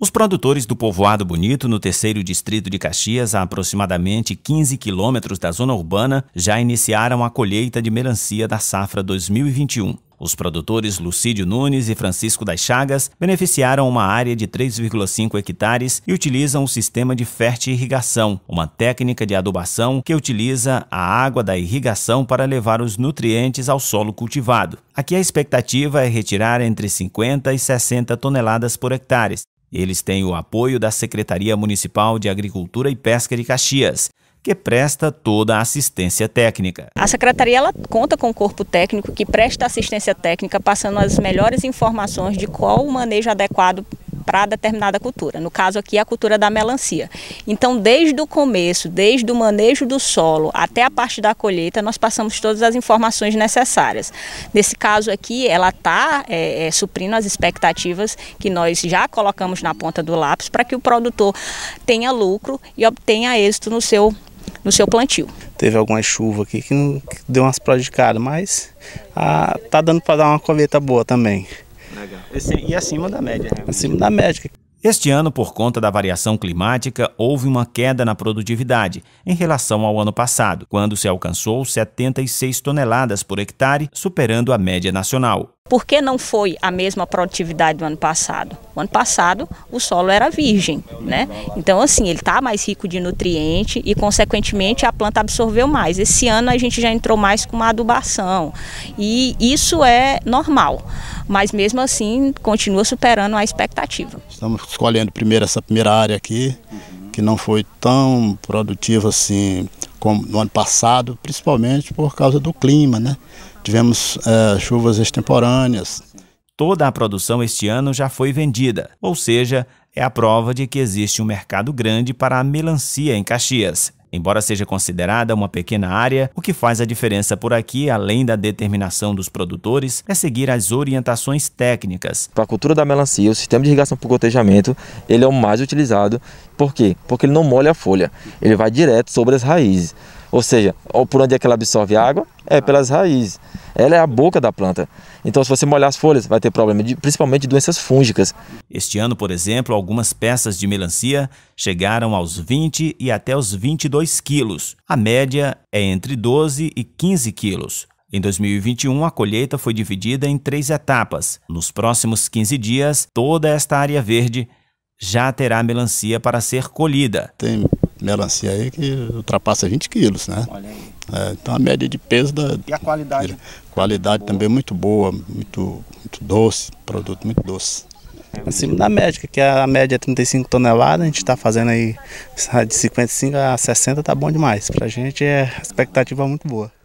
Os produtores do povoado Bonito, no terceiro distrito de Caxias, a aproximadamente 15 quilômetros da zona urbana, já iniciaram a colheita de melancia da safra 2021. Os produtores Lucídio Nunes e Francisco das Chagas beneficiaram uma área de 3,5 hectares e utilizam o sistema de irrigação, uma técnica de adubação que utiliza a água da irrigação para levar os nutrientes ao solo cultivado. Aqui a expectativa é retirar entre 50 e 60 toneladas por hectare, eles têm o apoio da Secretaria Municipal de Agricultura e Pesca de Caxias, que presta toda a assistência técnica. A secretaria ela conta com um corpo técnico que presta assistência técnica, passando as melhores informações de qual o manejo adequado para determinada cultura. No caso aqui, a cultura da melancia. Então, desde o começo, desde o manejo do solo até a parte da colheita, nós passamos todas as informações necessárias. Nesse caso aqui, ela está é, é, suprindo as expectativas que nós já colocamos na ponta do lápis para que o produtor tenha lucro e obtenha êxito no seu no seu plantio. Teve alguma chuva aqui que, não, que deu umas prejudicadas, mas ah, tá dando para dar uma colheita boa também. Legal. e é acima da média. Realmente. Né? Acima da média. Este ano, por conta da variação climática, houve uma queda na produtividade em relação ao ano passado, quando se alcançou 76 toneladas por hectare, superando a média nacional. Por que não foi a mesma produtividade do ano passado? O ano passado o solo era virgem, né? Então, assim, ele está mais rico de nutriente e, consequentemente, a planta absorveu mais. Esse ano a gente já entrou mais com uma adubação e isso é normal mas mesmo assim continua superando a expectativa. Estamos escolhendo primeiro essa primeira área aqui, que não foi tão produtiva assim como no ano passado, principalmente por causa do clima, né? Tivemos é, chuvas extemporâneas. Toda a produção este ano já foi vendida, ou seja, é a prova de que existe um mercado grande para a melancia em Caxias embora seja considerada uma pequena área, o que faz a diferença por aqui, além da determinação dos produtores, é seguir as orientações técnicas. Para a cultura da melancia, o sistema de irrigação por gotejamento ele é o mais utilizado. Por quê? Porque ele não molha a folha, ele vai direto sobre as raízes. Ou seja, por onde é que ela absorve água? É ah. pelas raízes. Ela é a boca da planta. Então, se você molhar as folhas, vai ter problema, de, principalmente doenças fúngicas. Este ano, por exemplo, algumas peças de melancia chegaram aos 20 e até os 22 quilos. A média é entre 12 e 15 quilos. Em 2021, a colheita foi dividida em três etapas. Nos próximos 15 dias, toda esta área verde já terá melancia para ser colhida. Tem melancia assim aí que ultrapassa 20 quilos, né? Olha aí. É, então a média de peso da. E a qualidade? qualidade boa. também muito boa, muito, muito doce, produto muito doce. Acima da média, que a média é 35 toneladas, a gente está fazendo aí de 55 a 60, tá bom demais. Pra gente é expectativa muito boa.